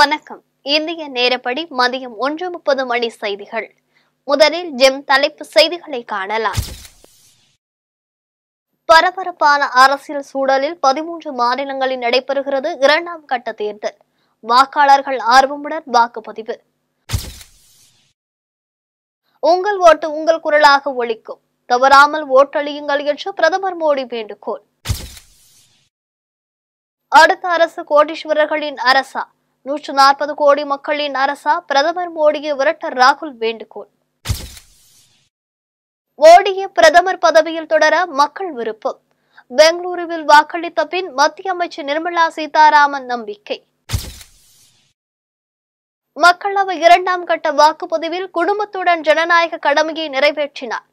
வணக்கம் இந்திய நேரப்படி மதியம் ஒன்று முப்பது மணி செய்திகள் முதலில் ஜெம் தலைப்பு செய்திகளை காணலாம் பரபரப்பான அரசியல் சூழலில் பதிமூன்று மாநிலங்களில் நடைபெறுகிறது இரண்டாம் கட்ட தேர்தல் வாக்காளர்கள் ஆர்வமுடன் வாக்குப்பதிவு உங்கள் ஓட்டு உங்கள் குரலாக ஒழிக்கும் தவறாமல் ஓட்டளியுங்கள் என்று பிரதமர் மோடி வேண்டுகோள் அடுத்த அரசு கோடீஸ்வரர்களின் அரசா நூற்று நாற்பது கோடி மக்களின் அரசா பிரதமர் மோடியை விரட்ட ராகுல் வேண்டுகோள் மோடியை பிரதமர் பதவியில் தொடர மக்கள் விருப்பம் பெங்களூருவில் வாக்களித்த பின் மத்திய அமைச்சர் நிர்மலா சீதாராமன் நம்பிக்கை மக்களவை இரண்டாம் கட்ட வாக்குப்பதிவில் குடும்பத்துடன் ஜனநாயக கடமையை நிறைவேற்றினார்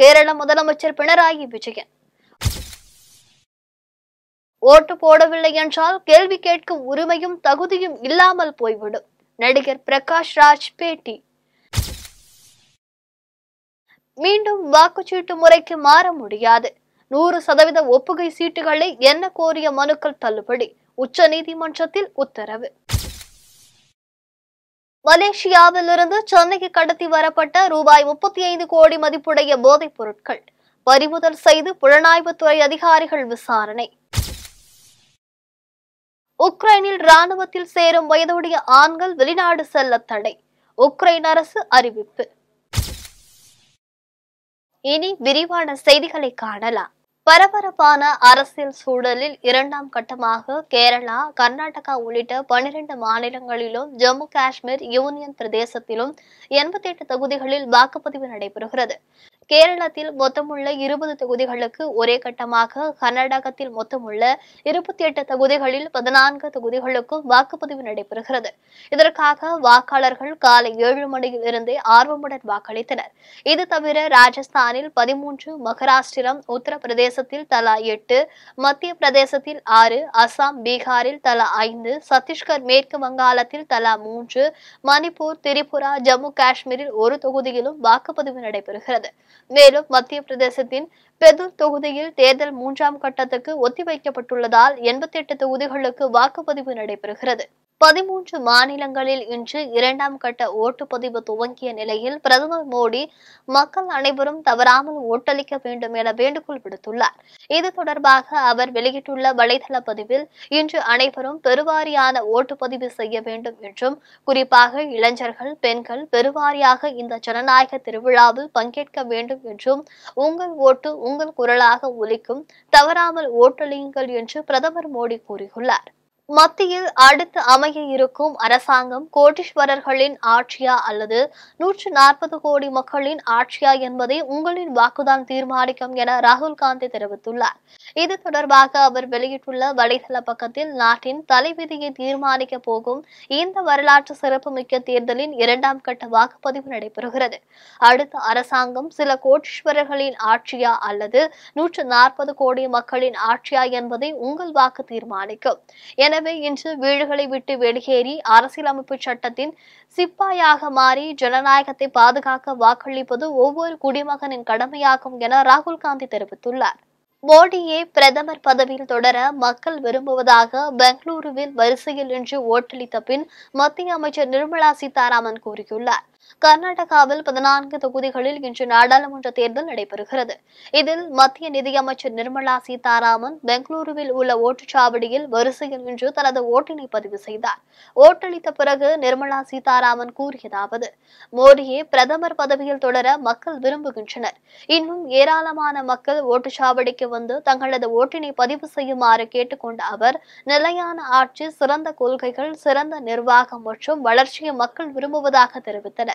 கேரள முதலமைச்சர் பினராயி விஜயன் ஓட்டு போடவில்லை என்றால் கேள்வி கேட்கும் உரிமையும் தகுதியும் இல்லாமல் போய்விடும் நடிகர் பிரகாஷ் ராஜ் பேட்டி மீண்டும் வாக்குச்சீட்டு முறைக்கு மாற முடியாது நூறு சதவீத ஒப்புகை சீட்டுகளை என்ன கோரிய மனுக்கள் தள்ளுபடி உச்ச நீதிமன்றத்தில் உத்தரவு மலேசியாவிலிருந்து சென்னைக்கு கடத்தி வரப்பட்ட ரூபாய் முப்பத்தி ஐந்து கோடி மதிப்புடைய போதைப் பொருட்கள் பறிமுதல் செய்து புலனாய்வுத்துறை அதிகாரிகள் விசாரணை உக்ரைனில் ராணுவத்தில் சேரும் வயதுடைய ஆண்கள் வெளிநாடு செல்ல தடை உக்ரைன் அரசு அறிவிப்பு இனி விரிவான செய்திகளை காணலாம் பரபரப்பான அரசியல் சூழலில் இரண்டாம் கட்டமாக கேரளா கர்நாடகா உள்ளிட்ட பனிரெண்டு மாநிலங்களிலும் ஜம்மு காஷ்மீர் யூனியன் பிரதேசத்திலும் எண்பத்தி எட்டு தொகுதிகளில் வாக்குப்பதிவு நடைபெறுகிறது கேரளத்தில் மொத்தமுள்ள இருபது தொகுதிகளுக்கு ஒரே கட்டமாக கர்நாடகத்தில் மொத்தமுள்ள இருபத்தி எட்டு தொகுதிகளில் பதினான்கு தொகுதிகளுக்கும் வாக்குப்பதிவு நடைபெறுகிறது இதற்காக வாக்காளர்கள் காலை ஏழு மணியில் இருந்தே ஆர்வமுடன் வாக்களித்தனர் இது தவிர ராஜஸ்தானில் பதிமூன்று மகாராஷ்டிரம் உத்தரப்பிரதேசத்தில் தலா எட்டு மத்திய பிரதேசத்தில் ஆறு அசாம் பீகாரில் தலா ஐந்து சத்தீஸ்கர் மேற்கு வங்காளத்தில் தலா மூன்று மணிப்பூர் திரிபுரா ஜம்மு காஷ்மீரில் ஒரு தொகுதியிலும் வாக்குப்பதிவு நடைபெறுகிறது மேலும் மத்திய பிரதேசத்தின் பெதுர் தொகுதியில் தேர்தல் மூன்றாம் கட்டத்துக்கு ஒத்திவைக்கப்பட்டுள்ளதால் எண்பத்தி எட்டு தொகுதிகளுக்கு வாக்குப்பதிவு நடைபெறுகிறது பதிமூன்று மாநிலங்களில் இன்று இரண்டாம் கட்ட ஓட்டுப்பதிவு துவங்கிய நிலையில் பிரதமர் மோடி மக்கள் அனைவரும் தவறாமல் ஓட்டளிக்க வேண்டும் என வேண்டுகோள் விடுத்துள்ளார் இது தொடர்பாக அவர் வெளியிட்டுள்ள வலைதள பதிவில் இன்று அனைவரும் பெருவாரியான ஓட்டுப்பதிவு செய்ய வேண்டும் என்றும் குறிப்பாக இளைஞர்கள் பெண்கள் பெருவாரியாக இந்த ஜனநாயக திருவிழாவில் பங்கேற்க வேண்டும் என்றும் உங்கள் ஓட்டு உங்கள் குரலாக ஒலிக்கும் தவறாமல் ஓட்டளியுங்கள் என்று பிரதமர் மோடி கூறியுள்ளார் மத்தியில் அடுத்து அமைய இருக்கும் அரசாங்கம் கோட்டீஸ்வரர்களின் ஆட்சியா அல்லது நூற்று நாற்பது கோடி மக்களின் ஆட்சியா என்பதை உங்களின் வாக்குதான் தீர்மானிக்கும் என ராகுல் காந்தி தெரிவித்துள்ளார் இது தொடர்பாக அவர் வெளியிட்டுள்ள வலைதள பக்கத்தில் நாட்டின் தலைவிதியை தீர்மானிக்க போகும் இந்த வரலாற்று சிறப்புமிக்க தேர்தலின் இரண்டாம் கட்ட வாக்குப்பதிவு நடைபெறுகிறது அடுத்த அரசாங்கம் சில கோட்டீஸ்வரர்களின் ஆட்சியா அல்லது நூற்று நாற்பது கோடி மக்களின் ஆட்சியா என்பதை உங்கள் வாக்கு தீர்மானிக்கும் எனவே இன்று வீடுகளை விட்டு வெளியேறி அரசியலமைப்பு சட்டத்தின் சிப்பாயாக மாறி ஜனநாயகத்தை பாதுகாக்க வாக்களிப்பது ஒவ்வொரு குடிமகனின் கடமையாகும் என ராகுல் காந்தி தெரிவித்துள்ளார் மோடியை பிரதமர் பதவியில் தொடர மக்கள் விரும்புவதாக பெங்களூருவில் வரிசையில் நின்று ஓட்டளித்த பின் மத்திய அமைச்சர் நிர்மலா சீதாராமன் கூறியுள்ளார் கர்நாடகாவில் பதினான்கு தொகுதிகளில் இன்று நாடாளுமன்ற தேர்தல் நடைபெறுகிறது இதில் மத்திய நிதியமைச்சர் நிர்மலா சீதாராமன் பெங்களூருவில் உள்ள ஓட்டுச்சாவடியில் வரிசையில் இன்று தனது ஓட்டினை பதிவு செய்தார் ஓட்டளித்த பிறகு நிர்மலா சீதாராமன் கூறியதாவது மோடியை பிரதமர் பதவியில் தொடர மக்கள் விரும்புகின்றனர் இன்னும் ஏராளமான மக்கள் ஓட்டுச்சாவடிக்கு வந்து தங்களது ஓட்டினை பதிவு செய்யுமாறு கேட்டுக்கொண்ட அவர் நிலையான ஆட்சி சிறந்த கொள்கைகள் சிறந்த நிர்வாகம் மற்றும் வளர்ச்சியை மக்கள் விரும்புவதாக தெரிவித்தனர்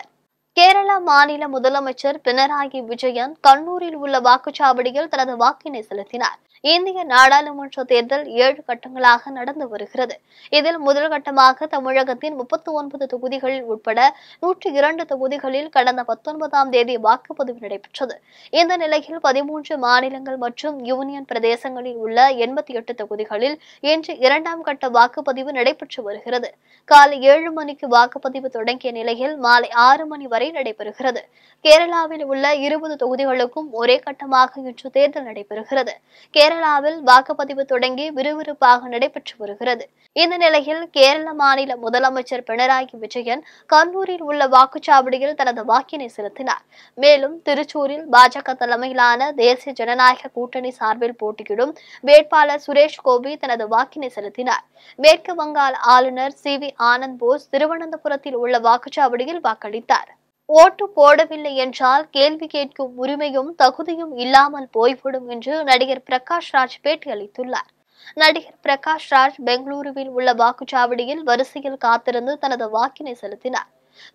கேரள மாநில முதலமைச்சர் பினராயி விஜயன் கண்ணூரில் உள்ள வாக்குச்சாவடியில் தனது வாக்கினை செலுத்தினார் இந்திய நாடாளுமன்ற தேர்தல் ஏழு கட்டங்களாக நடந்து வருகிறது இதில் முதல் கட்டமாக தமிழகத்தின் முப்பத்தி ஒன்பது தொகுதிகளில் உட்பட நூற்றி இரண்டு தொகுதிகளில் கடந்த பத்தொன்பதாம் தேதி வாக்குப்பதிவு நடைபெற்றது இந்த நிலையில் பதிமூன்று மாநிலங்கள் மற்றும் யூனியன் பிரதேசங்களில் உள்ள எண்பத்தி எட்டு தொகுதிகளில் இன்று இரண்டாம் கட்ட வாக்குப்பதிவு நடைபெற்று வருகிறது காலை ஏழு மணிக்கு வாக்குப்பதிவு தொடங்கிய நிலையில் மாலை ஆறு மணி வரை நடைபெறுகிறது கேரளாவில் உள்ள இருபது தொகுதிகளுக்கும் ஒரே கட்டமாக இன்று தேர்தல் நடைபெறுகிறது கேரளாவில் வாக்குப்பதிவு தொடங்கி விறுவிறுப்பாக நடைபெற்று வருகிறது இந்த நிலையில் கேரள மாநில முதலமைச்சர் பினராயி விஜயன் கண்ணூரில் உள்ள வாக்குச்சாவடியில் தனது வாக்கினை செலுத்தினார் மேலும் திருச்சூரில் பாஜக தலைமையிலான தேசிய ஜனநாயக கூட்டணி சார்பில் போட்டியிடும் வேட்பாளர் சுரேஷ் கோபி தனது வாக்கினை செலுத்தினார் மேற்கு வங்காள ஆளுநர் சி வி ஆனந்த் போஸ் திருவனந்தபுரத்தில் உள்ள வாக்குச்சாவடியில் வாக்களித்தார் ஓட்டு போடவில்லை என்றால் கேள்வி கேட்கும் உரிமையும் தகுதியும் இல்லாமல் போய்விடும் என்று நடிகர் பிரகாஷ் ராஜ் பேட்டியளித்துள்ளார் நடிகர் பிரகாஷ் ராஜ் பெங்களூருவில் உள்ள வாக்குச்சாவடியில் வரிசையில் காத்திருந்து தனது வாக்கினை செலுத்தினார்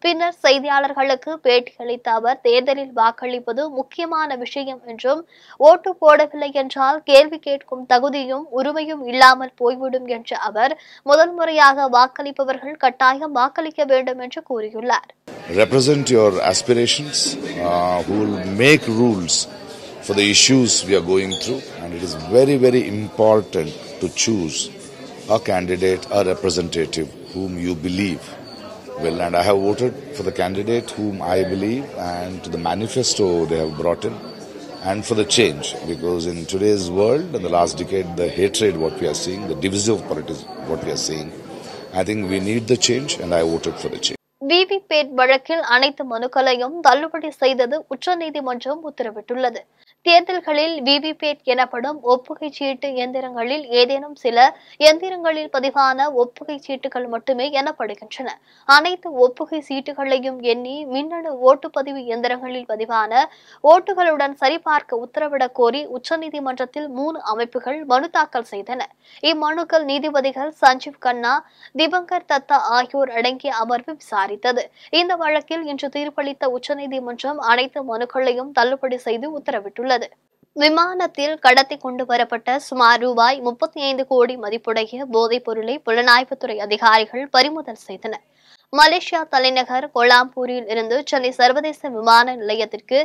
பின்னர் செய்தியாளர்களுக்கு பேட்டியளித்த அவர் தேர்தலில் வாக்களிப்பது முக்கியமான விஷயம் என்றும் ஓட்டு போடவில்லை என்றால் கேள்வி கேட்கும் தகுதியும் உரிமையும் இல்லாமல் போய்விடும் என்ற அவர் முதல் முறையாக வாக்களிப்பவர்கள் கட்டாயம் வாக்களிக்க வேண்டும் என்று கூறியுள்ளார் Represent your aspirations uh, who will make rules for the issues we are going through and it is very very important to choose a candidate a representative whom you believe well, and I have voted for the candidate whom I believe and to the manifesto they have brought in and for the change because in today's world, in the last decade, the hatred what we are seeing, the divisive politics what we are seeing, I think we need the change and I voted for the change. VVPAT வழக்கில் அனைத்து மனுக்களையும் தள்ளுபடி செய்தது உச்சநீதிமன்றம் உத்தரவிட்டுள்ளது தேர்தல்களில் VVPAT எனப்படும் ஒப்புகை சீட்டு இயந்திரங்களில் ஏதேனும் சில எந்திரங்களில் பதிவான ஒப்புகை சீட்டுகள் மட்டுமே எனப்படுகின்றன அனைத்து ஒப்புகை சீட்டுகளையும் எண்ணி மின்னணு ஓட்டுப்பதிவு எந்திரங்களில் பதிவான ஓட்டுகளுடன் சரிபார்க்க உத்தரவிடக் கோரி உச்சநீதிமன்றத்தில் மூணு அமைப்புகள் மனு தாக்கல் செய்தன இம்மனுக்கள் நீதிபதிகள் சஞ்சீவ் கண்ணா திபங்கர் தத்தா ஆகியோர் அடங்கிய அமர்வு விசாரித்தது இந்த வழக்கில் இன்று தீர்ப்பளித்த உச்சநீதிமன்றம் அனைத்து மனுக்களையும் தள்ளுபடி செய்து உத்தரவிட்டுள்ளது உள்ளது விமானத்தில் கடத்தி கொண்டு வரப்பட்ட சுமார் ரூபாய் முப்பத்தி ஐந்து கோடி மதிப்புடைய போதைப் பொருளை புலனாய்வுத்துறை அதிகாரிகள் பறிமுதல் செய்தனர் மலேசியா தலைநகர் கொலாம்பூரில் இருந்து சென்னை சர்வதேச விமான நிலையத்திற்கு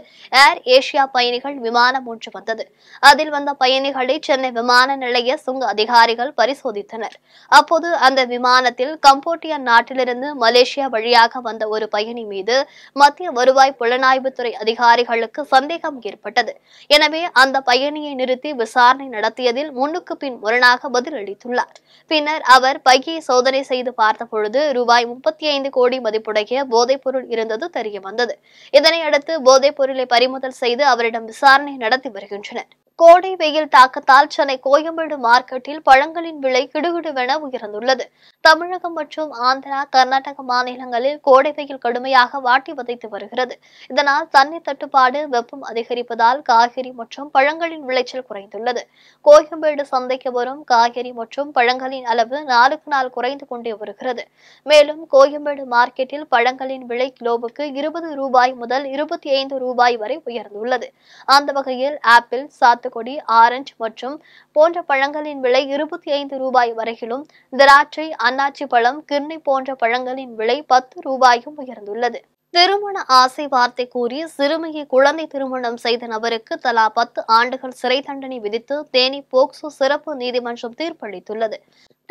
ஏர் ஏசியா பயணிகள் விமானம் ஒன்று வந்தது அதில் வந்த பயணிகளை சென்னை விமான நிலைய சுங்க அதிகாரிகள் பரிசோதித்தனர் அப்போது அந்த விமானத்தில் கம்போடியா நாட்டிலிருந்து மலேசியா வழியாக வந்த ஒரு பயணி மீது மத்திய வருவாய் புலனாய்வுத்துறை அதிகாரிகளுக்கு சந்தேகம் ஏற்பட்டது எனவே அந்த பயணியை நிறுத்தி விசாரணை நடத்தியதில் முன்னுக்கு பின் முரணாக பதிலளித்துள்ளார் பின்னர் அவர் பையை சோதனை செய்து பார்த்தபொழுது ரூபாய் முப்பத்தி ஐந்து கோடி மதிப்புடைய போதைப்பொருள் இருந்தது தெரிய வந்தது இதனையடுத்து போதைப்பொருளை பறிமுதல் செய்து அவரிடம் விசாரணை நடத்தி வருகின்றனர் கோடை வெயில் தாக்கத்தால் சென்னை கோயம்பேடு மார்க்கெட்டில் பழங்களின் விலை கிடுகிடுவென உயர்ந்துள்ளது தமிழகம் மற்றும் ஆந்திரா கர்நாடக மாநிலங்களில் கோடை வெயில் கடுமையாக வாட்டி வதைத்து வருகிறது இதனால் தண்ணீர் தட்டுப்பாடு வெப்பம் அதிகரிப்பதால் காய்கறி மற்றும் பழங்களின் விளைச்சல் குறைந்துள்ளது கோயம்பேடு சந்தைக்கு வரும் காய்கறி மற்றும் பழங்களின் அளவு நாளுக்கு நாள் குறைந்து கொண்டே வருகிறது மேலும் கோயம்பேடு மார்க்கெட்டில் பழங்களின் விலை கிலோவுக்கு இருபது ரூபாய் முதல் இருபத்தி ஐந்து ரூபாய் வரை உயர்ந்துள்ளது அந்த வகையில் ஆப்பிள் சாத்துக்குடி ஆரஞ்சு மற்றும் போன்ற பழங்களின் விலை இருபத்தி ஐந்து ரூபாய் வரையிலும் திராட்சை அன்னாச்சி பழம் கிர்னி போன்ற பழங்களின் விலை பத்து ரூபாயும் உயர்ந்துள்ளது திருமண ஆசை வார்த்தை கூறி சிறுமியை குழந்தை திருமணம் செய்த நபருக்கு தலா பத்து ஆண்டுகள் சிறை தண்டனை விதித்து தேனி போக்சோ சிறப்பு நீதிமன்றம் தீர்ப்பளித்துள்ளது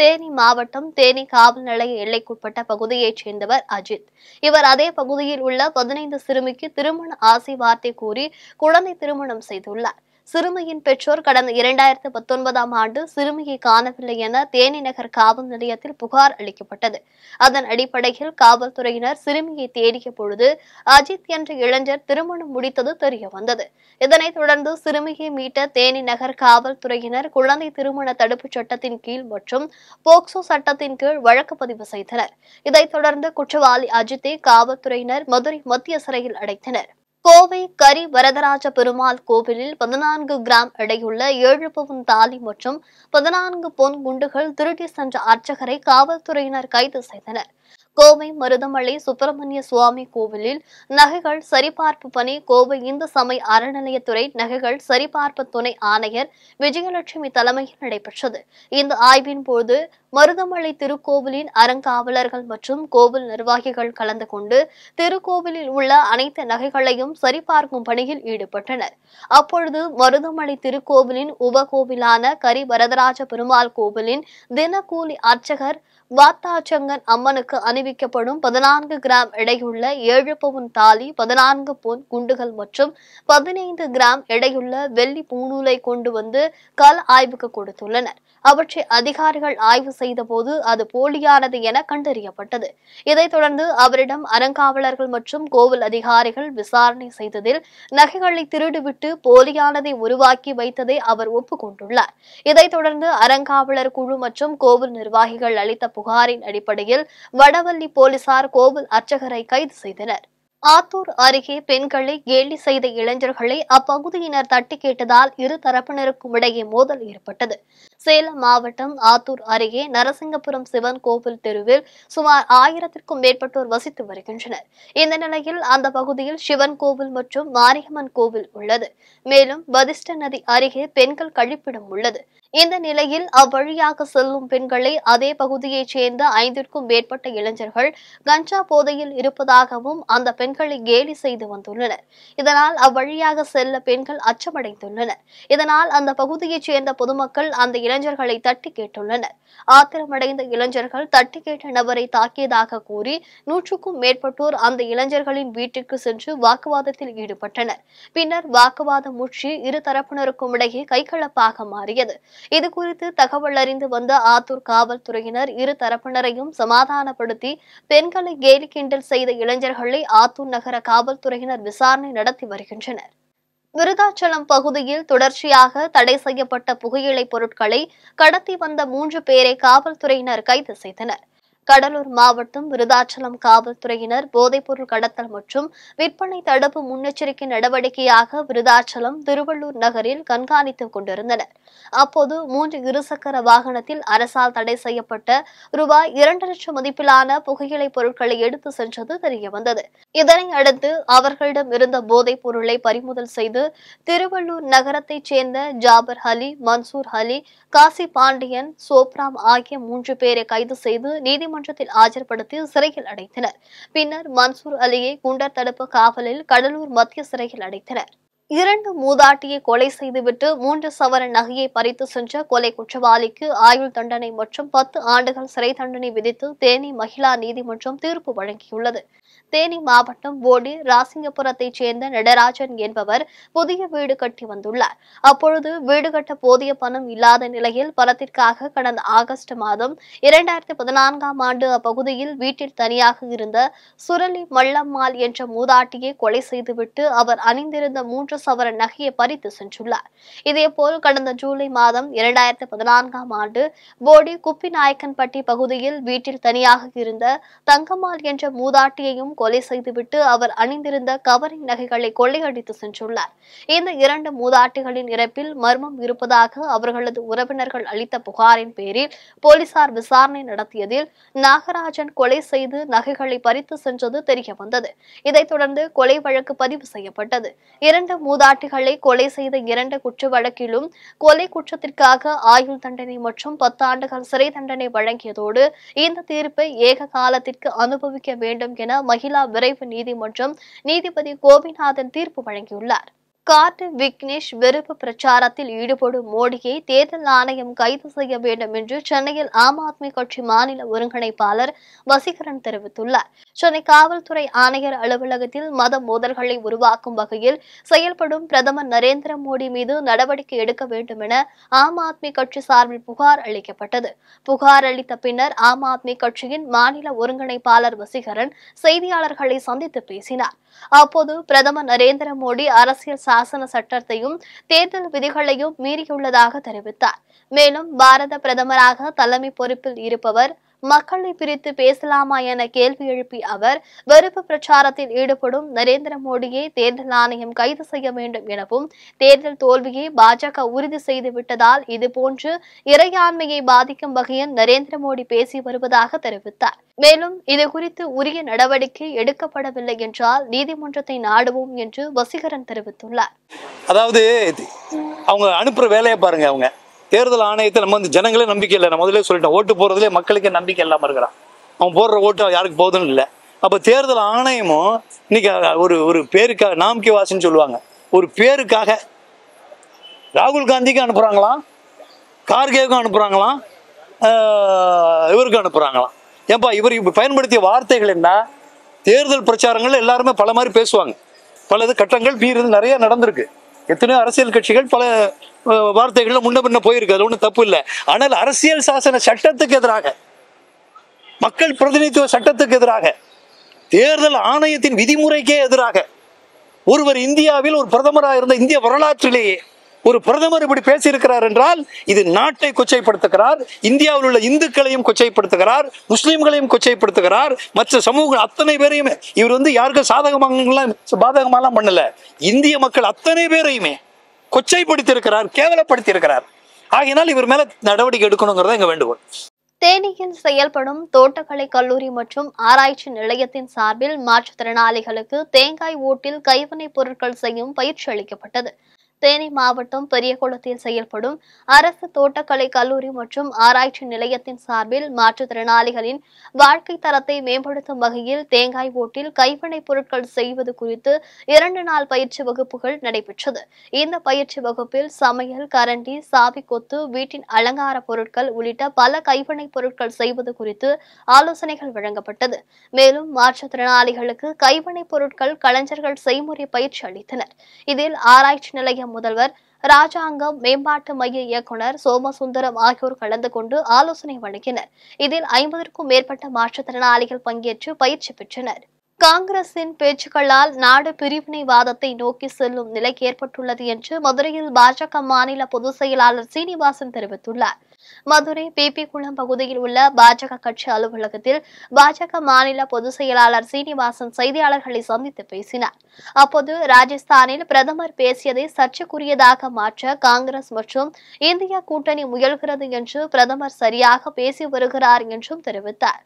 தேனி மாவட்டம் தேனி காவல் நிலைய எல்லைக்குட்பட்ட பகுதியைச் சேர்ந்தவர் அஜித் இவர் அதே பகுதியில் உள்ள பதினைந்து சிறுமிக்கு திருமண ஆசை வார்த்தை கூறி குழந்தை திருமணம் செய்துள்ளார் சிறுமியின் பெற்றோர் கடந்த இரண்டாயிரத்து பத்தொன்பதாம் ஆண்டு சிறுமியை காணவில்லை என தேனி நகர் காவல் நிலையத்தில் புகார் அளிக்கப்பட்டது அதன் அடிப்படையில் காவல்துறையினர் சிறுமியை தேடிய பொழுது அஜித் என்ற இளைஞர் திருமணம் முடித்தது தெரிய வந்தது இதனைத் தொடர்ந்து சிறுமியை மீட்ட தேனி நகர் காவல்துறையினர் குழந்தை திருமண தடுப்புச் சட்டத்தின் கீழ் மற்றும் போக்சோ சட்டத்தின் கீழ் வழக்கு பதிவு செய்தனர் இதைத் தொடர்ந்து குற்றவாளி அஜித்தை காவல்துறையினர் மதுரை மத்திய சிறையில் அடைத்தனர் கோவை கரி வரதராஜ பெருமாள் கோவிலில் பதினான்கு கிராம் எடையுள்ள ஏழு பவுன் தாலி மற்றும் பதினான்கு பொன் குண்டுகள் திருடி சென்ற அர்ச்சகரை காவல்துறையினர் கைது செய்தனர் கோவை மருதமலை சுப்பிரமணிய சுவாமி கோவிலில் நகைகள் சரிபார்ப்பு பணி கோவை இந்து சமய அறநிலையத்துறை நகைகள் சரிபார்ப்பு துணை ஆணையர் விஜயலட்சுமி தலைமையில் நடைபெற்றது இந்த ஆய்வின் போது மருதமலை திருக்கோவிலின் அறங்காவலர்கள் மற்றும் கோவில் நிர்வாகிகள் கலந்து கொண்டு திருக்கோவிலில் உள்ள அனைத்து நகைகளையும் சரிபார்க்கும் பணியில் ஈடுபட்டனர் அப்பொழுது மருதமலை திருக்கோவிலின் உபகோவிலான கரிவரதராஜ பெருமாள் கோவிலின் தினக்கூலி அர்ச்சகர் வாத்தாச்சங்கன் அம்மனுக்கு அணிவிக்கப்படும் பதினான்கு கிராம் எடையுள்ள ஏழு பவுன் தாலி பதினான்கு பொன் குண்டுகள் மற்றும் பதினைந்து கிராம் எடையுள்ள வெள்ளி பூநூலை கொண்டு வந்து கல் ஆய்வுக்கு கொடுத்துள்ளனர் அவற்றை அதிகாரிகள் ஆய்வு செய்த போது அது போலியானது என கண்டறியப்பட்டது இதைத் தொடர்ந்து அவரிடம் அறங்காவலர்கள் மற்றும் கோவில் அதிகாரிகள் விசாரணை செய்ததில் நகைகளை திருடுவிட்டு போலியானதை உருவாக்கி வைத்ததை அவர் ஒப்புக்கொண்டுள்ளார் இதைத் தொடர்ந்து அறங்காவலர் குழு மற்றும் கோவில் நிர்வாகிகள் அளித்த புகாரின் அடிப்படையில் வடவள்ளி போலீசார் கோவில் அர்ச்சகரை கைது செய்தனர் ஆத்தூர் அருகே பெண்களை கேலி செய்த இளைஞர்களை அப்பகுதியினர் தட்டி கேட்டதால் இரு தரப்பினருக்கும் இடையே மோதல் ஏற்பட்டது சேலம் மாவட்டம் ஆத்தூர் அருகே நரசிங்கபுரம் சிவன் கோவில் தெருவில் சுமார் ஆயிரத்திற்கும் மேற்பட்டோர் வசித்து வருகின்றனர் இந்த நிலையில் அந்த பகுதியில் சிவன் கோவில் மற்றும் மாரியம்மன் கோவில் உள்ளது மேலும் பதிஷ்ட நதி அருகே பெண்கள் கழிப்பிடம் உள்ளது இந்த நிலையில் அவ்வழியாக செல்லும் பெண்களை அதே பகுதியைச் சேர்ந்த ஐந்திற்கும் மேற்பட்ட இளைஞர்கள் கஞ்சா போதையில் இருப்பதாகவும் அந்த பெண்களை கேலி செய்து வந்துள்ளனர் இதனால் அவ்வழியாக செல்ல பெண்கள் அச்சமடைந்துள்ளனர் இதனால் அந்த பகுதியைச் சேர்ந்த பொதுமக்கள் அந்த இளைஞர்களை தட்டி கேட்டுள்ளனர் ஆத்திரமடைந்த இளைஞர்கள் தட்டி கேட்ட நபரை தாக்கியதாக கூறி நூற்றுக்கும் மேற்பட்டோர் அந்த இளைஞர்களின் வீட்டுக்கு சென்று வாக்குவாதத்தில் ஈடுபட்டனர் பின்னர் வாக்குவாதம் முற்றி இருதரப்பினருக்கும் இடையே கைகலப்பாக மாறியது இதுகுறித்து தகவல் அறிந்து வந்த ஆத்தூர் காவல்துறையினர் இரு தரப்பினரையும் சமாதானப்படுத்தி பெண்களை கேலி கிண்டல் செய்த இளைஞர்களை ஆத்தூர் நகர காவல்துறையினர் விசாரணை நடத்தி வருகின்றனர் விருதாச்சலம் பகுதியில் தொடர்ச்சியாக தடை செய்யப்பட்ட புகையிலை பொருட்களை கடத்தி வந்த மூன்று பேரை காவல்துறையினர் கைது செய்தனர் கடலூர் மாவட்டம் விருதாச்சலம் காவல்துறையினர் போதைப்பொருள் கடத்தல் மற்றும் விற்பனை தடுப்பு முன்னெச்சரிக்கை நடவடிக்கையாக விருதாச்சலம் திருவள்ளூர் நகரில் கண்காணித்துக் கொண்டிருந்தனர் அப்போது மூன்று இருசக்கர வாகனத்தில் அரசால் தடை செய்யப்பட்ட ரூபாய் இரண்டு லட்சம் மதிப்பிலான புகையிலை பொருட்களை எடுத்து சென்றது தெரியவந்தது இதனை அடுத்து அவர்களிடம் இருந்த போதைப் பொருளை பறிமுதல் செய்து திருவள்ளூர் நகரத்தைச் சேர்ந்த ஜாபர் அலி மன்சூர் அலி காசி பாண்டியன் சோப்ராம் ஆகிய மூன்று பேரை கைது செய்து நீதிமன்ற நீதிமன்றத்தில் ஆஜர்படுத்தி சிறையில் அடைத்தனர் பின்னர் மன்சூர் அலியை குண்டர் தடுப்பு காவலில் கடலூர் மத்திய சிறையில் அடைத்தனர் இரண்டு மூதாட்டியை கொலை செய்துவிட்டு மூன்று சவரன் நகையை பறித்து சென்ற கொலை குற்றவாளிக்கு ஆயுள் தண்டனை மற்றும் பத்து ஆண்டுகள் சிறை தண்டனை விதித்து தேனி மகிழா நீதிமன்றம் தீர்ப்பு வழங்கியுள்ளது தேனி மாவட்டம் ஓடி ராசிங்கபுரத்தைச் சேர்ந்த நடராஜன் என்பவர் புதிய வீடு கட்டி வந்துள்ளார் அப்பொழுது வீடு கட்ட போதிய பணம் இல்லாத நிலையில் பணத்திற்காக கடந்த ஆகஸ்ட் மாதம் இரண்டாயிரத்தி பதினான்காம் ஆண்டு அப்பகுதியில் வீட்டில் தனியாக இருந்த சுரளி மல்லம்மாள் என்ற மூதாட்டியை கொலை செய்துவிட்டு அவர் அணிந்திருந்த மூன்று சவர நகையை பறித்து சென்றுள்ளார் இதேபோல் கடந்த ஜூலை மாதம் இரண்டாயிரத்தி பதினான்காம் ஆண்டு போடி குப்பிநாயக்கன்பட்டி பகுதியில் வீட்டில் தனியாக இருந்த தங்கம்மாள் என்ற மூதாட்டியையும் கொலை செய்துவிட்டு அவர் அணிந்திருந்த கவரிங் நகைகளை கொள்ளையடித்து சென்றுள்ளார் இந்த இரண்டு மூதாட்டிகளின் இறப்பில் மர்மம் இருப்பதாக அவர்களது உறவினர்கள் அளித்த புகாரின் பேரில் போலீசார் விசாரணை நடத்தியதில் நாகராஜன் கொலை செய்து நகைகளை பறித்து சென்றது தெரிய வந்தது இதைத் தொடர்ந்து கொலை வழக்கு பதிவு செய்யப்பட்டது இரண்டு மூதாட்டிகளை கொலை செய்த இரண்டு குற்ற வழக்கிலும் கொலை குற்றத்திற்காக ஆயுள் தண்டனை மற்றும் பத்து ஆண்டுகள் சிறை தண்டனை வழங்கியதோடு இந்த தீர்ப்பை ஏக காலத்திற்கு அனுபவிக்க வேண்டும் என மகிழ்ச்சி அகிலா விரைவு நீதிமன்றம் நீதிபதி கோபிநாதன் தீர்ப்பு வழங்கியுள்ளார் காட்டு விக்னேஷ் வெறுப்பு பிரச்சாரத்தில் ஈடுபடும் மோடியை தேர்தல் ஆணையம் கைது செய்ய வேண்டும் என்று சென்னையில் ஆம் ஆத்மி கட்சி மாநில ஒருங்கிணைப்பாளர் வசீகரன் தெரிவித்துள்ளார் சென்னை காவல்துறை ஆணையர் அலுவலகத்தில் மத மோதல்களை உருவாக்கும் வகையில் செயல்படும் பிரதமர் நரேந்திர மோடி மீது நடவடிக்கை எடுக்க வேண்டும் என ஆம் ஆத்மி கட்சி சார்பில் புகார் அளிக்கப்பட்டது புகார் அளித்த பின்னர் ஆம் ஆத்மி கட்சியின் மாநில ஒருங்கிணைப்பாளர் வசீகரன் செய்தியாளர்களை சந்தித்து பேசினார் அப்போது பிரதமர் நரேந்திர மோடி அரசியல் சாசன சட்டத்தையும் தேர்தல் விதிகளையும் மீறியுள்ளதாக தெரிவித்தார் மேலும் பாரத பிரதமராக தலைமை பொறுப்பில் இருப்பவர் மக்களை பிரித்து பேசலாமா என கேள்வி எழுப்பிய அவர் வெறுப்பு பிரச்சாரத்தில் ஈடுபடும் நரேந்திர மோடியை தேர்தல் ஆணையம் கைது செய்ய வேண்டும் எனவும் தேர்தல் தோல்வியை பாஜக உறுதி செய்து விட்டதால் இதுபோன்று இறையாண்மையை பாதிக்கும் வகையில் நரேந்திர மோடி பேசி வருவதாக தெரிவித்தார் மேலும் இதுகுறித்து உரிய நடவடிக்கை எடுக்கப்படவில்லை என்றால் நீதிமன்றத்தை நாடுவோம் என்று வசீகரன் தெரிவித்துள்ளார் அதாவது அவங்க அனுப்புற வேலையை பாருங்க அவங்க தேர்தல் ஆணையத்தை நம்ம வந்து ஜனங்களே நம்பிக்கை இல்லை நான் முதலே சொல்லிட்டேன் ஓட்டு போகிறதுலே மக்களுக்கே நம்பிக்கை இல்லாமல் இருக்கிறான் அவன் போடுற ஓட்டு யாருக்கு போதும்னு இல்லை அப்போ தேர்தல் ஆணையமும் இன்னைக்கு ஒரு ஒரு பேருக்காக நாம்கே வாசின்னு சொல்லுவாங்க ஒரு பேருக்காக ராகுல் காந்திக்கு அனுப்புகிறாங்களாம் கார்கேவுக்கும் அனுப்புகிறாங்களாம் இவருக்கு அனுப்புகிறாங்களாம் ஏன்பா இவர் இப்போ பயன்படுத்திய வார்த்தைகள் என்ன தேர்தல் பிரச்சாரங்கள் எல்லாருமே பல மாதிரி பேசுவாங்க பல இது கட்டங்கள் பீர் நிறைய நடந்திருக்கு எத்தனையோ அரசியல் கட்சிகள் பல வார்த்தைகளில் முன்ன பின்ன போயிருக்கு அது ஒன்றும் தப்பு இல்லை ஆனால் அரசியல் சாசன சட்டத்துக்கு எதிராக மக்கள் பிரதிநிதித்துவ சட்டத்துக்கு எதிராக தேர்தல் ஆணையத்தின் விதிமுறைக்கே எதிராக ஒருவர் இந்தியாவில் ஒரு பிரதமராக இருந்த இந்திய வரலாற்றிலேயே ஒரு பிரதமர் இப்படி பேசியிருக்கிறார் என்றால் இது நாட்டை கொச்சைப்படுத்துகிறார் இந்தியாவில் உள்ள இந்துக்களையும் கொச்சைப்படுத்துகிறார் முஸ்லீம்களையும் கொச்சைப்படுத்துகிறார் மற்ற சமூக அத்தனை பேரையுமே இவர் வந்து யாருக்கும் சாதகமாகலாம் பாதகமாலாம் பண்ணல இந்திய மக்கள் அத்தனை பேரையுமே கொச்சைப்படுத்தியிருக்கிறார் கேவலப்படுத்தியிருக்கிறார் ஆகினால் இவர் மேல நடவடிக்கை எடுக்கணுங்கிறத எங்க வேண்டுகோள் தேனியில் செயல்படும் தோட்டக்கலை கல்லூரி மற்றும் ஆராய்ச்சி நிலையத்தின் சார்பில் மாற்றுத்திறனாளிகளுக்கு தேங்காய் ஓட்டில் கைவினைப் பொருட்கள் செய்யும் பயிற்சி அளிக்கப்பட்டது தேனி மாவட்டம் பெரியகுளத்தில் செயல்படும் அரசு தோட்டக்கலை கல்லூரி மற்றும் ஆராய்ச்சி நிலையத்தின் சார்பில் மாற்றுத்திறனாளிகளின் வாழ்க்கை தரத்தை மேம்படுத்தும் வகையில் தேங்காய் ஓட்டில் கைவினைப் பொருட்கள் செய்வது குறித்து இரண்டு நாள் பயிற்சி வகுப்புகள் நடைபெற்றது இந்த பயிற்சி வகுப்பில் சமையல் கரண்டி சாவி கொத்து வீட்டின் அலங்கார பொருட்கள் உள்ளிட்ட பல கைவினைப் பொருட்கள் செய்வது குறித்து ஆலோசனைகள் வழங்கப்பட்டது மேலும் மாற்றுத்திறனாளிகளுக்கு கைவினைப் பொருட்கள் கலைஞர்கள் செய்முறை பயிற்சி அளித்தனர் இதில் ஆராய்ச்சி நிலையம் முதல்வர் ராஜாங்க மேம்பாட்டு மைய இயக்குனர் சோமசுந்தரம் ஆகியோர் கலந்து கொண்டு ஆலோசனை வழங்கினர் இதில் ஐம்பதற்கும் மேற்பட்ட மாற்றுத்திறனாளிகள் பங்கேற்று பயிற்சி பெற்றனர் காங்கிரசின் பேச்சுக்களால் நாடு பிரிவினைவாதத்தை நோக்கி செல்லும் நிலை ஏற்பட்டுள்ளது என்று மதுரையில் பாஜக மாநில பொதுச் செயலாளர் சீனிவாசன் தெரிவித்துள்ளார் மதுரை பிபிகுளம் பகுதியில் உள்ள பாஜக கட்சி அலுவலகத்தில் பாஜக மாநில பொதுச் செயலாளர் சீனிவாசன் செய்தியாளர்களை சந்தித்து பேசினார் அப்போது ராஜஸ்தானில் பிரதமர் பேசியதை சர்ச்சைக்குரியதாக மாற்ற காங்கிரஸ் மற்றும் இந்திய கூட்டணி முயல்கிறது என்று பிரதமர் சரியாக பேசி வருகிறார் என்றும் தெரிவித்தார்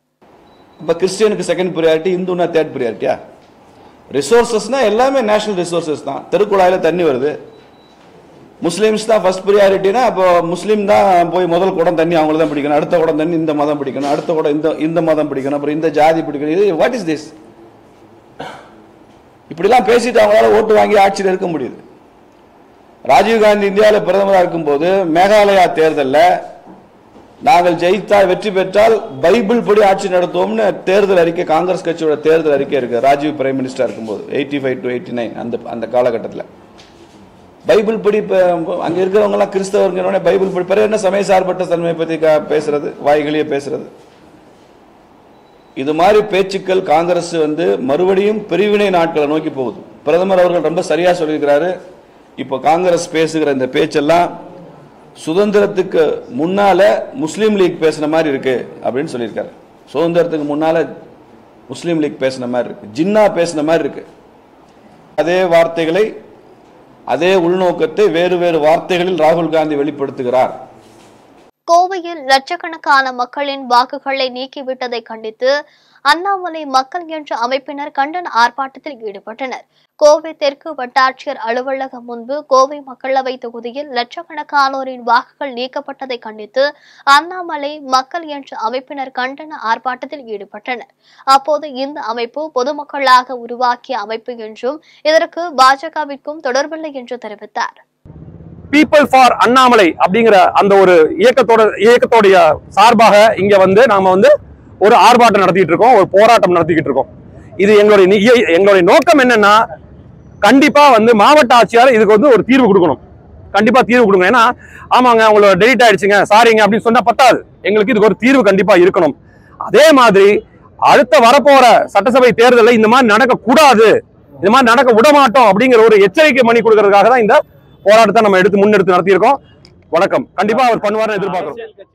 ரிசோர்சஸ்னா எல்லாமே நேஷனல் ரிசோர்சஸ் தான் தெருக்குழாயில் தண்ணி வருது முஸ்லீம்ஸ் தான் ஃபர்ஸ்ட் ப்ரியாரிட்டினா அப்போ முஸ்லீம் தான் போய் முதல் குடம் தண்ணி அவங்கள தான் பிடிக்கணும் அடுத்த குடம் தண்ணி இந்த மதம் பிடிக்கணும் அடுத்த குடம் இந்த இந்த மதம் பிடிக்கணும் அப்புறம் இந்த ஜாதி பிடிக்கணும் இது வாட் இஸ் திஸ் இப்படிலாம் பேசிட்டு அவங்களால ஓட்டு வாங்கி ஆட்சியில் இருக்க முடியுது ராஜீவ்காந்தி இந்தியாவில் பிரதமராக இருக்கும்போது மேகாலயா தேர்தலில் நாங்கள் ஜெயித்தால் வெற்றி பெற்றால் பைபிள் படி ஆட்சி நடத்துவோம்னு தேர்தல் அறிக்கை காங்கிரஸ் கட்சியோட தேர்தல் அறிக்கை இருக்குது ராஜீவ் பிரைம் மினிஸ்டர் இருக்கும்போது eighty five to eighty nine அந்த அந்த காலகட்டத்தில் பைபிள் படி அங்கே இருக்கிறவங்கலாம் கிறிஸ்தவங்க பைபிள் படி பிறகு என்ன சமய சார்பற்ற தன்மை பத்தி பேசுறது வாய்களையே பேசுறது இது மாதிரி பேச்சுக்கள் காங்கிரஸ் வந்து மறுபடியும் பிரிவினை நாட்களை நோக்கி போகுது பிரதமர் அவர்கள் ரொம்ப சரியாக சொல்லியிருக்கிறாரு இப்போ காங்கிரஸ் பேசுகிற இந்த பேச்செல்லாம் சுதந்திரத்துக்கு முன்னால முஸ்லீம் லீக் பேசின மாதிரி இருக்கு அப்படின்னு சொல்லியிருக்காரு சுதந்திரத்துக்கு முன்னால் முஸ்லீம் லீக் பேசின மாதிரி இருக்கு ஜின்னா பேசின மாதிரி இருக்கு அதே வார்த்தைகளை அதே உள்நோக்கத்தை வேறு வேறு வார்த்தைகளில் ராகுல் காந்தி வெளிப்படுத்துகிறார் கோவையில் லட்சக்கணக்கான மக்களின் வாக்குகளை நீக்கிவிட்டதை கண்டித்து அண்ணாமலை மக்கள் என்ற அமைப்பினர் கண்டன ஆர்ப்பாட்டத்தில் ஈடுபட்டனர் கோவை தெற்கு வட்டாட்சியர் அலுவலகம் முன்பு கோவை மக்களவை தொகுதியில் லட்சக்கணக்கானோரின் வாக்குகள் நீக்கப்பட்டதை கண்டித்து அண்ணாமலை மக்கள் என்ற அமைப்பினர் கண்டன ஆர்ப்பாட்டத்தில் ஈடுபட்டனர் அப்போது இந்த அமைப்பு பொதுமக்களாக உருவாக்கிய அமைப்பு என்றும் இதற்கு பாஜகவிற்கும் தொடர்பில்லை என்று தெரிவித்தார் பீப்புள் ஃபார் அண்ணாமலை அப்படிங்கிற அந்த ஒரு இயக்கத்தோட இயக்கத்தோடைய சார்பாக இங்க வந்து நாம வந்து ஒரு ஆர்ப்பாட்டம் நடத்திட்டு இருக்கோம் ஒரு போராட்டம் நடத்திக்கிட்டு இருக்கோம் இது எங்களுடைய நிக எங்களுடைய நோக்கம் என்னன்னா கண்டிப்பா வந்து மாவட்ட ஆட்சியார் இதுக்கு வந்து ஒரு தீர்வு கொடுக்கணும் கண்டிப்பா தீர்வு கொடுங்க ஏன்னா ஆமாங்க உங்களோட டெலிட் ஆயிடுச்சுங்க சாரிங்க அப்படின்னு சொன்னா பத்தாது எங்களுக்கு இதுக்கு ஒரு தீர்வு கண்டிப்பா இருக்கணும் அதே மாதிரி அடுத்த வரப்போற சட்டசபை தேர்தலில் இந்த மாதிரி நடக்க கூடாது இந்த மாதிரி நடக்க விட மாட்டோம் அப்படிங்கிற ஒரு எச்சரிக்கை பண்ணி கொடுக்கறதுக்காக தான் இந்த போராட்டத்தை நம்ம எடுத்து முன்னெடுத்து நடத்தியிருக்கோம் வணக்கம் கண்டிப்பா அவர் பண்ணுவார்னு எதிர்பார்க்கிறோம்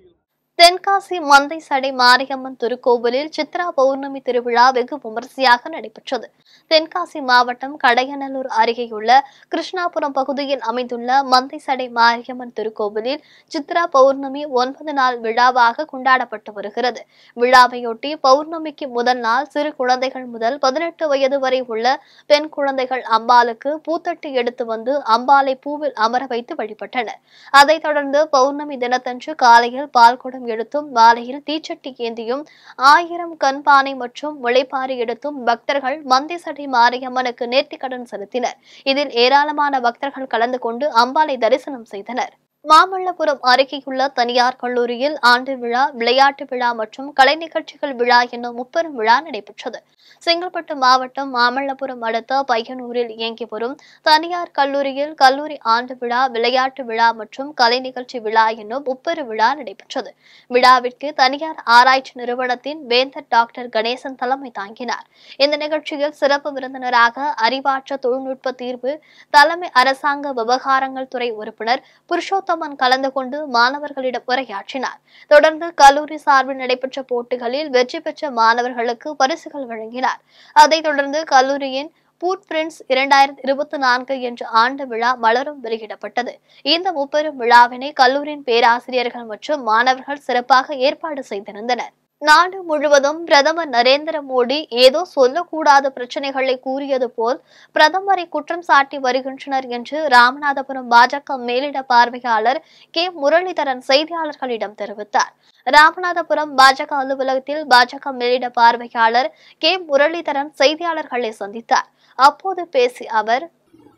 தென்காசி மந்தை சடை மாரியம்மன் திருக்கோவிலில் சித்ரா பௌர்ணமி திருவிழா வெகு விமரிசையாக நடைபெற்றது தென்காசி மாவட்டம் கடையநல்லூர் அருகேயுள்ள கிருஷ்ணாபுரம் பகுதியில் அமைந்துள்ள மந்தைசடை மாரியம்மன் திருக்கோவிலில் சித்ரா பௌர்ணமி ஒன்பது நாள் விழாவாக கொண்டாடப்பட்டு வருகிறது விழாவையொட்டி பௌர்ணமிக்கு முதல் நாள் சிறு குழந்தைகள் முதல் பதினெட்டு வயது வரை உள்ள பெண் குழந்தைகள் அம்பாளுக்கு பூத்தட்டு எடுத்து வந்து அம்பாலை பூவில் அமர வைத்து வழிபட்டனர் அதைத் தொடர்ந்து பௌர்ணமி தினத்தன்று காலையில் பால்குடம் எடுத்தும் மாலையில் தீச்சட்டி ஏந்தியும் ஆயிரம் கண்பானை மற்றும் முளைப்பாறு எடுத்தும் பக்தர்கள் மந்தைசடை சுந்தரி மாரியம்மனுக்கு நேர்த்திக்கடன் செலுத்தினர் இதில் ஏராளமான பக்தர்கள் கலந்து கொண்டு அம்பாளை தரிசனம் செய்தனர் மாமல்லபுரம் அருகேயுள்ள தனியார் கல்லூரியில் ஆண்டு விழா விளையாட்டு விழா மற்றும் கலை நிகழ்ச்சிகள் விழா என்னும் முப்பெரும் விழா நடைபெற்றது செங்கல்பட்டு மாவட்டம் மாமல்லபுரம் அடுத்த பையனூரில் இயங்கி வரும் தனியார் கல்லூரியில் கல்லூரி ஆண்டு விழா விளையாட்டு விழா மற்றும் கலை நிகழ்ச்சி விழா என்னும் முப்பெரு விழா நடைபெற்றது விழாவிற்கு தனியார் ஆராய்ச்சி நிறுவனத்தின் வேந்தர் டாக்டர் கணேசன் தலைமை தாங்கினார் இந்த நிகழ்ச்சியில் சிறப்பு விருந்தினராக அறிவாற்ற தொழில்நுட்ப தீர்வு தலைமை அரசாங்க விவகாரங்கள் துறை உறுப்பினர் புருஷோத்தமன் கலந்து கொண்டு மாணவர்களிடம் உரையாற்றினார் தொடர்ந்து கல்லூரி சார்பில் நடைபெற்ற போட்டிகளில் வெற்றி பெற்ற மாணவர்களுக்கு பரிசுகள் வழங்கினார் வழங்கினார் அதைத் தொடர்ந்து கல்லூரியின் பூட் பிரின்ஸ் இரண்டாயிரத்தி இருபத்தி நான்கு என்ற ஆண்டு விழா மலரும் வெளியிடப்பட்டது இந்த முப்பெரும் விழாவினை கல்லூரியின் பேராசிரியர்கள் மற்றும் மாணவர்கள் சிறப்பாக ஏற்பாடு செய்திருந்தனர் நாடு முழுவதும் பிரதமர் நரேந்திர மோடி ஏதோ சொல்லக்கூடாத பிரச்சனைகளை கூறியது போல் பிரதமரை குற்றம் சாட்டி வருகின்றனர் என்று ராமநாதபுரம் பாஜக மேலிட பார்வையாளர் கே முரளிதரன் செய்தியாளர்களிடம் தெரிவித்தார் ராமநாதபுரம் பாஜக அலுவலகத்தில் பாஜக மேலிட பார்வையாளர் கே முரளிதரன் செய்தியாளர்களை சந்தித்தார் அப்போது பேசிய அவர்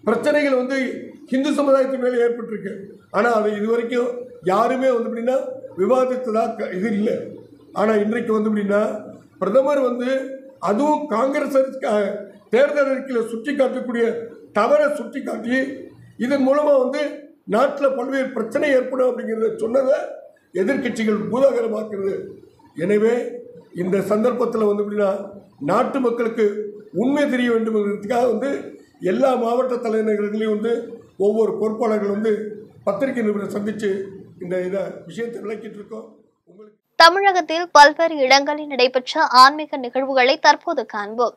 பிரச்சனைகள் வந்து இந்து சமுதாயத்தின் மேலே ஏற்பட்டிருக்கு ஆனால் அது இதுவரைக்கும் யாருமே வந்து அப்படின்னா விவாதித்ததா இது இல்லை ஆனால் இன்றைக்கு வந்து அப்படின்னா பிரதமர் வந்து அதுவும் காங்கிரஸ் தேர்தல் அறிக்கையில் சுட்டி காட்டக்கூடிய தவறை சுட்டி காட்டி இதன் மூலமாக வந்து நாட்டில் பல்வேறு பிரச்சனை ஏற்படும் அப்படிங்கிறத சொன்னதை எதிர்கட்சிகள் பூதாகரமாக்குறது எனவே இந்த சந்தர்ப்பத்தில் வந்து அப்படின்னா நாட்டு மக்களுக்கு உண்மை தெரிய வேண்டும் என்றதுக்காக வந்து எல்லா மாவட்ட தலைநகர்களையும் வந்து ஒவ்வொரு பொறுப்பாளர்கள் வந்து பத்திரிகை நிபுணர் சந்தித்து இந்த இதை விஷயத்தை விளக்கிட்டு இருக்கோம் தமிழகத்தில் பல்வேறு இடங்களில் நடைபெற்ற ஆன்மீக நிகழ்வுகளை தற்போது காண்போம்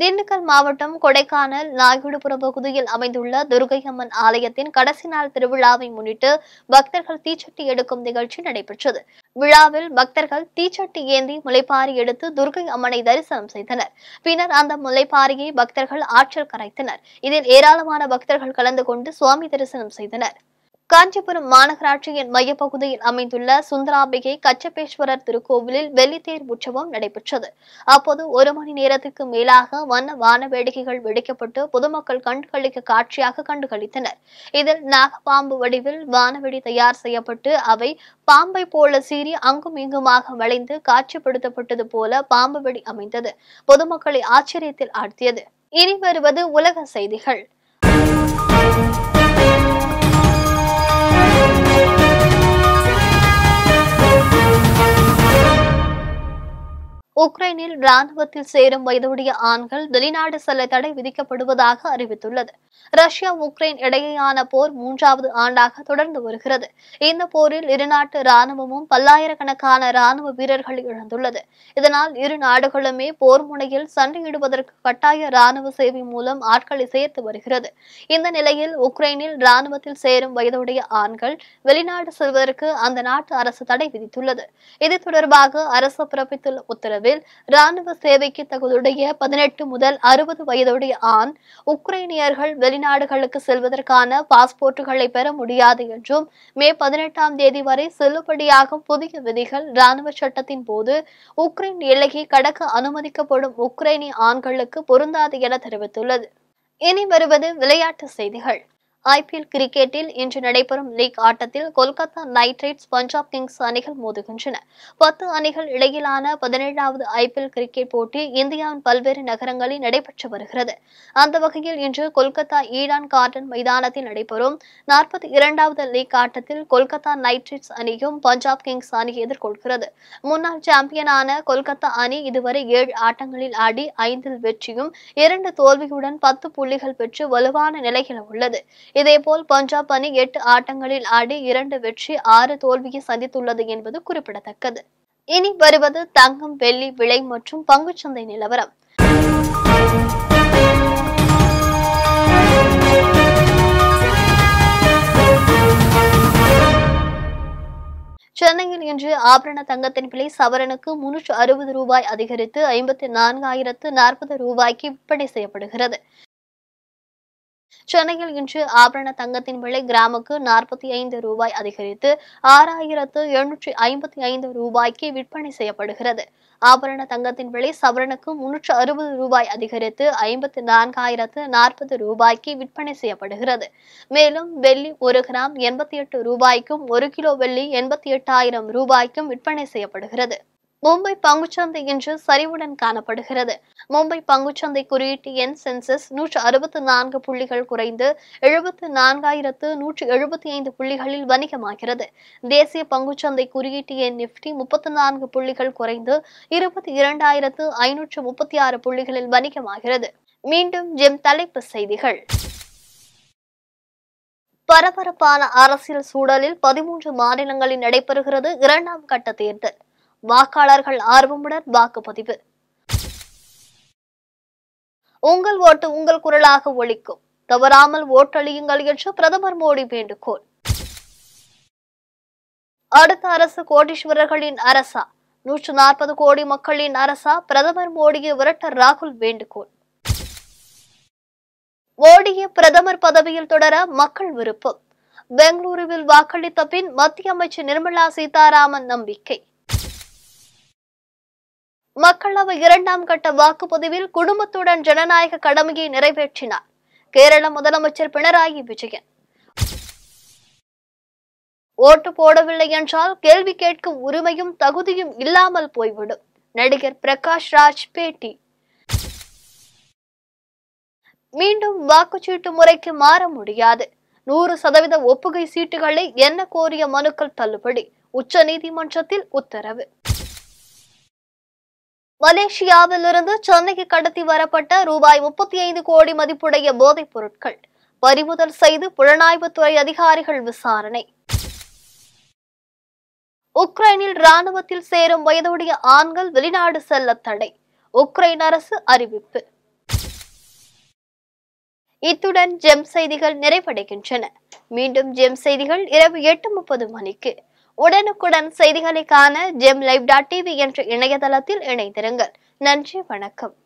திண்டுக்கல் மாவட்டம் கொடைக்கானல் நாயுடுபுரம் பகுதியில் அமைந்துள்ள துர்கை அம்மன் ஆலயத்தின் கடைசி நாள் திருவிழாவை முன்னிட்டு பக்தர்கள் தீச்சட்டி எடுக்கும் நிகழ்ச்சி நடைபெற்றது விழாவில் பக்தர்கள் தீச்சட்டி ஏந்தி முளைப்பாரி எடுத்து துர்கை அம்மனை தரிசனம் செய்தனர் பின்னர் அந்த முளைப்பாரியை பக்தர்கள் ஆற்றல் கரைத்தனர் இதில் ஏராளமான பக்தர்கள் கலந்து கொண்டு சுவாமி தரிசனம் செய்தனர் காஞ்சிபுரம் மாநகராட்சியின் மையப்பகுதியில் அமைந்துள்ள சுந்தராம்பிகை கச்சபேஸ்வரர் திருக்கோவிலில் வெள்ளித்தேர் உற்சவம் நடைபெற்றது அப்போது ஒரு மணி நேரத்துக்கு மேலாக வண்ண வான வேடிக்கைகள் வெடிக்கப்பட்டு பொதுமக்கள் கண்டுகளிக்க காட்சியாக கண்டுகளித்தனர் இதில் நாகப்பாம்பு வடிவில் வானவெடி தயார் செய்யப்பட்டு அவை பாம்பை போல சீறி அங்கும் இங்குமாக வளைந்து காட்சிப்படுத்தப்பட்டது போல பாம்பு வெடி அமைந்தது பொதுமக்களை ஆச்சரியத்தில் ஆழ்த்தியது இனி வருவது உலக செய்திகள் உக்ரைனில் ராணுவத்தில் சேரும் வயதுடைய ஆண்கள் வெளிநாடு செல்ல தடை விதிக்கப்படுவதாக அறிவித்துள்ளது ரஷ்யா உக்ரைன் இடையேயான போர் மூன்றாவது ஆண்டாக தொடர்ந்து வருகிறது இந்த போரில் இருநாட்டு ராணுவமும் பல்லாயிரக்கணக்கான ராணுவ வீரர்கள் இழந்துள்ளது இதனால் இரு நாடுகளுமே போர் முனையில் சண்டையிடுவதற்கு கட்டாய ராணுவ சேவை மூலம் ஆட்களை சேர்த்து வருகிறது இந்த நிலையில் உக்ரைனில் ராணுவத்தில் சேரும் வயதுடைய ஆண்கள் வெளிநாடு செல்வதற்கு அந்த நாட்டு அரசு தடை விதித்துள்ளது இது தொடர்பாக அரசு பிறப்பித்துள்ள உத்தரவு இந்தியாவில் ராணுவ சேவைக்கு தகுதியுடைய பதினெட்டு முதல் அறுபது வயதுடைய ஆண் உக்ரைனியர்கள் வெளிநாடுகளுக்கு செல்வதற்கான பாஸ்போர்ட்டுகளை பெற முடியாது என்றும் மே பதினெட்டாம் தேதி வரை செல்லுபடியாகும் புதிய விதிகள் ராணுவ சட்டத்தின் போது உக்ரைன் எல்லையை கடக்க அனுமதிக்கப்படும் உக்ரைனிய ஆண்களுக்கு பொருந்தாது என தெரிவித்துள்ளது இனி வருவது விளையாட்டு செய்திகள் ஐபிஎல் கிரிக்கெட்டில் இன்று நடைபெறும் லீக் ஆட்டத்தில் Kolkata Knight Riders Punjab Kings அணிகள் மோதுகின்றன பத்து அணிகள் இடையிலான பதினேழாவது ஐபிஎல் கிரிக்கெட் போட்டி இந்தியாவின் பல்வேறு நகரங்களில் நடைபெற்று வருகிறது அந்த வகையில் இன்று கொல்கத்தா ஈடான் கார்டன் மைதானத்தில் நடைபெறும் நாற்பத்தி இரண்டாவது லீக் ஆட்டத்தில் கொல்கத்தா நைட் ரைட்ஸ் அணியும் பஞ்சாப் கிங்ஸ் அணி எதிர்கொள்கிறது முன்னாள் சாம்பியனான கொல்கத்தா அணி இதுவரை ஏழு ஆட்டங்களில் ஆடி ஐந்தில் வெற்றியும் இரண்டு தோல்வியுடன் பத்து புள்ளிகள் பெற்று வலுவான நிலையில் உள்ளது இதேபோல் பஞ்சாப் அணி எட்டு ஆட்டங்களில் ஆடி இரண்டு வெற்றி ஆறு தோல்வியை சந்தித்துள்ளது என்பது குறிப்பிடத்தக்கது இனி வருவது தங்கம் வெள்ளி விலை மற்றும் பங்குச்சந்தை நிலவரம் சென்னையில் இன்று ஆபரண தங்கத்தின் விலை சவரனுக்கு முன்னூற்று அறுபது ரூபாய் அதிகரித்து ஐம்பத்தி நான்காயிரத்து நாற்பது ரூபாய்க்கு விற்பனை செய்யப்படுகிறது சென்னையில் இன்று ஆபரண தங்கத்தின் விலை கிராமுக்கு நாற்பத்தி ஐந்து ரூபாய் அதிகரித்து ஆறாயிரத்து எழுநூற்றி ஐம்பத்தி ஐந்து ரூபாய்க்கு விற்பனை செய்யப்படுகிறது ஆபரண தங்கத்தின் விலை சவரனுக்கு முன்னூற்று அறுபது ரூபாய் அதிகரித்து ஐம்பத்தி நான்காயிரத்து நாற்பது ரூபாய்க்கு விற்பனை செய்யப்படுகிறது மேலும் வெள்ளி ஒரு கிராம் எண்பத்தி எட்டு ரூபாய்க்கும் ஒரு கிலோ வெள்ளி எண்பத்தி எட்டாயிரம் ரூபாய்க்கும் விற்பனை செய்யப்படுகிறது மும்பை பங்குச்சந்தை இன்று சரிவுடன் காணப்படுகிறது மும்பை பங்குச்சந்தை குறியீட்டு எண் சென்சஸ் நூற்று அறுபத்து நான்கு புள்ளிகள் குறைந்து எழுபத்து நான்காயிரத்து நூற்று எழுபத்தி ஐந்து புள்ளிகளில் வணிகமாகிறது தேசிய பங்குச்சந்தை குறியீட்டு எண் நிப்டி முப்பத்தி நான்கு புள்ளிகள் குறைந்து இருபத்தி இரண்டாயிரத்து ஐநூற்று முப்பத்தி ஆறு புள்ளிகளில் வணிகமாகிறது மீண்டும் ஜெம் தலைப்பு செய்திகள் பரபரப்பான அரசியல் சூழலில் பதிமூன்று மாநிலங்களில் நடைபெறுகிறது இரண்டாம் கட்ட தேர்தல் வாக்காளர்கள் ஆர்வமுடன் வாக்குப்பதிவு உங்கள் ஓட்டு உங்கள் குரலாக ஒழிக்கும் தவறாமல் ஓட்டளியுங்கள் என்று பிரதமர் மோடி வேண்டுகோள் அடுத்த அரசு கோடீஸ்வரர்களின் அரசா நூற்று நாற்பது கோடி மக்களின் அரசா பிரதமர் மோடியை விரட்ட ராகுல் வேண்டுகோள் மோடியை பிரதமர் பதவியில் தொடர மக்கள் விருப்பம் பெங்களூருவில் வாக்களித்த பின் மத்திய அமைச்சர் நிர்மலா சீதாராமன் நம்பிக்கை மக்களவை இரண்டாம் கட்ட வாக்குப்பதிவில் குடும்பத்துடன் ஜனநாயக கடமையை நிறைவேற்றினார் கேரள முதலமைச்சர் பினராயி விஜயன் ஓட்டு போடவில்லை என்றால் கேள்வி கேட்கும் உரிமையும் தகுதியும் இல்லாமல் போய்விடும் நடிகர் பிரகாஷ் ராஜ் பேட்டி மீண்டும் வாக்குச்சீட்டு முறைக்கு மாற முடியாது நூறு சதவீத ஒப்புகை சீட்டுகளை என்ன கோரிய மனுக்கள் தள்ளுபடி உச்ச நீதிமன்றத்தில் உத்தரவு மலேசியாவிலிருந்து சென்னைக்கு கடத்தி வரப்பட்ட ரூபாய் முப்பத்தி ஐந்து கோடி மதிப்புடைய போதைப் பொருட்கள் பறிமுதல் செய்து புலனாய்வுத்துறை அதிகாரிகள் விசாரணை உக்ரைனில் ராணுவத்தில் சேரும் வயதுடைய ஆண்கள் வெளிநாடு செல்ல தடை உக்ரைன் அரசு அறிவிப்பு இத்துடன் ஜெம் செய்திகள் நிறைவடைகின்றன மீண்டும் ஜெம் செய்திகள் இரவு எட்டு முப்பது மணிக்கு உடனுக்குடன் செய்திகளை காண ஜெம் லைவ் டாட் டிவி என்ற இணையதளத்தில் இணைந்திருங்கள் நன்றி வணக்கம்